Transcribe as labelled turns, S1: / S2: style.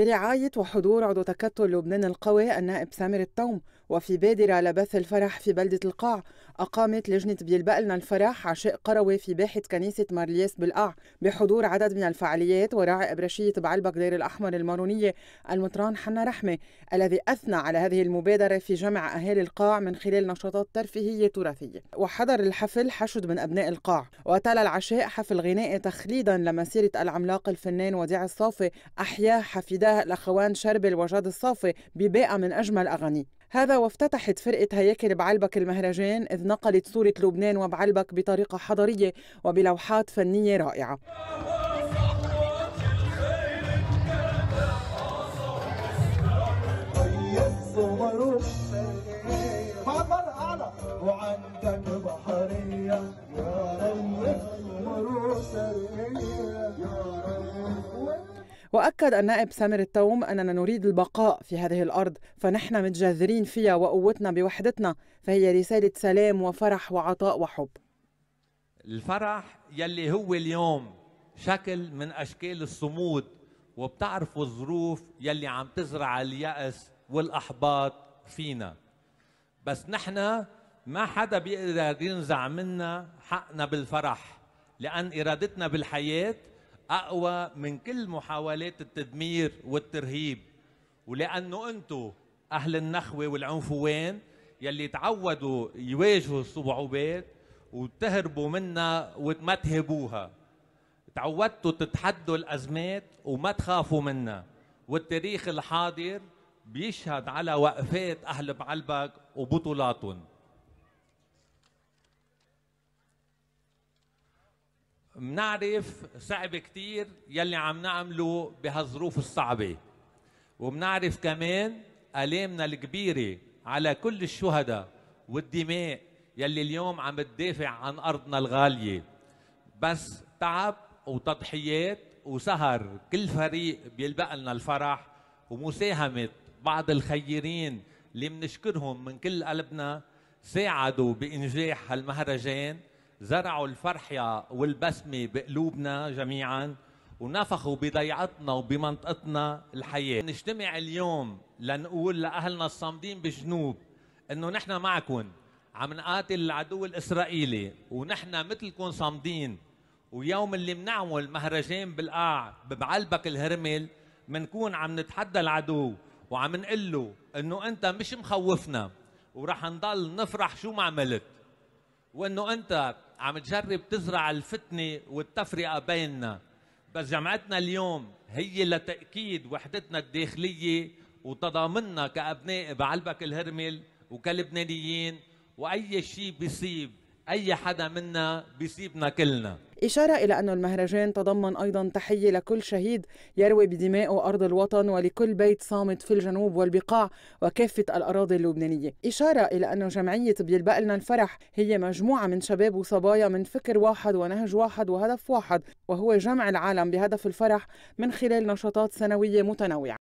S1: برعاية وحضور عضو تكتل لبنان القوي النائب سامر التوم وفي بادرة لبث الفرح في بلدة القاع أقامت لجنة بيلبقلنا الفرح عشاء قروي في باحة كنيسة مارلياس بالقاع بحضور عدد من الفعاليات وراعي أبرشية بعلبك دير الأحمر المارونية المطران حنا رحمة الذي أثنى على هذه المبادرة في جمع أهالي القاع من خلال نشاطات ترفيهية تراثية وحضر الحفل حشد من أبناء القاع وتلا العشاء حفل غنائي تخليدا لمسيرة العملاق الفنان وديع الصافي أحياه حفيداه الأخوان شربل وجاد الصافي بباقة من أجمل أغانيه هذا وافتتحت فرقة هياكل بعلبك المهرجان إذ نقلت صورة لبنان وبعلبك بطريقة حضارية وبلوحات فنية رائعة
S2: وعندك بحرية يا
S1: وأكد النائب سامر التوم أننا نريد البقاء في هذه الأرض فنحن متجذرين فيها وقوتنا بوحدتنا فهي رسالة سلام وفرح وعطاء وحب
S2: الفرح يلي هو اليوم شكل من أشكال الصمود وبتعرفوا الظروف يلي عم تزرع اليأس والإحباط فينا بس نحن ما حدا بيقدر ينزع منا حقنا بالفرح لأن إرادتنا بالحياة اقوى من كل محاولات التدمير والترهيب ولانه انتم اهل النخوه والعنفوان يلي تعودوا يواجهوا الصعوبات وتهربوا منها وما تهبوها تعودتوا تتحدوا الازمات وما تخافوا منها والتاريخ الحاضر بيشهد على وقفات اهل بعلبك وبطولاتهم منعرف صعب كتير يلي عم نعمله بهالظروف الصعبة ومنعرف كمان آلامنا الكبيرة على كل الشهداء والدماء يلي اليوم عم تدافع عن أرضنا الغالية بس تعب وتضحيات وسهر كل فريق بيلبق لنا الفرح ومساهمة بعض الخيرين اللي منشكرهم من كل قلبنا ساعدوا بإنجاح هالمهرجان زرعوا الفرحة والبسمة بقلوبنا جميعا ونفخوا بضيعتنا وبمنطقتنا الحياة نجتمع اليوم لنقول لأهلنا الصامدين بالجنوب أنه نحن معكم عم نقاتل العدو الإسرائيلي ونحن مثلكم صامدين ويوم اللي منعمل مهرجان بالقاع بعلبك الهرمل منكون عم نتحدى العدو وعم نقول له انه انت مش مخوفنا ورح نضل نفرح شو ما عملت وانه انت عم تجرب تزرع الفتنه والتفرقه بيننا بس جمعتنا اليوم هي لتاكيد وحدتنا الداخليه وتضامننا كابناء بعلبك الهرمل وكلبنانيين واي شيء بيصيب اي حدا منا بيسيبنا كلنا
S1: إشارة إلى أن المهرجان تضمن أيضا تحية لكل شهيد يروي بدمائه أرض الوطن ولكل بيت صامت في الجنوب والبقاع وكافة الأراضي اللبنانية إشارة إلى أن جمعية بيلبق لنا الفرح هي مجموعة من شباب وصبايا من فكر واحد ونهج واحد وهدف واحد وهو جمع العالم بهدف الفرح من خلال نشاطات سنوية متنوعة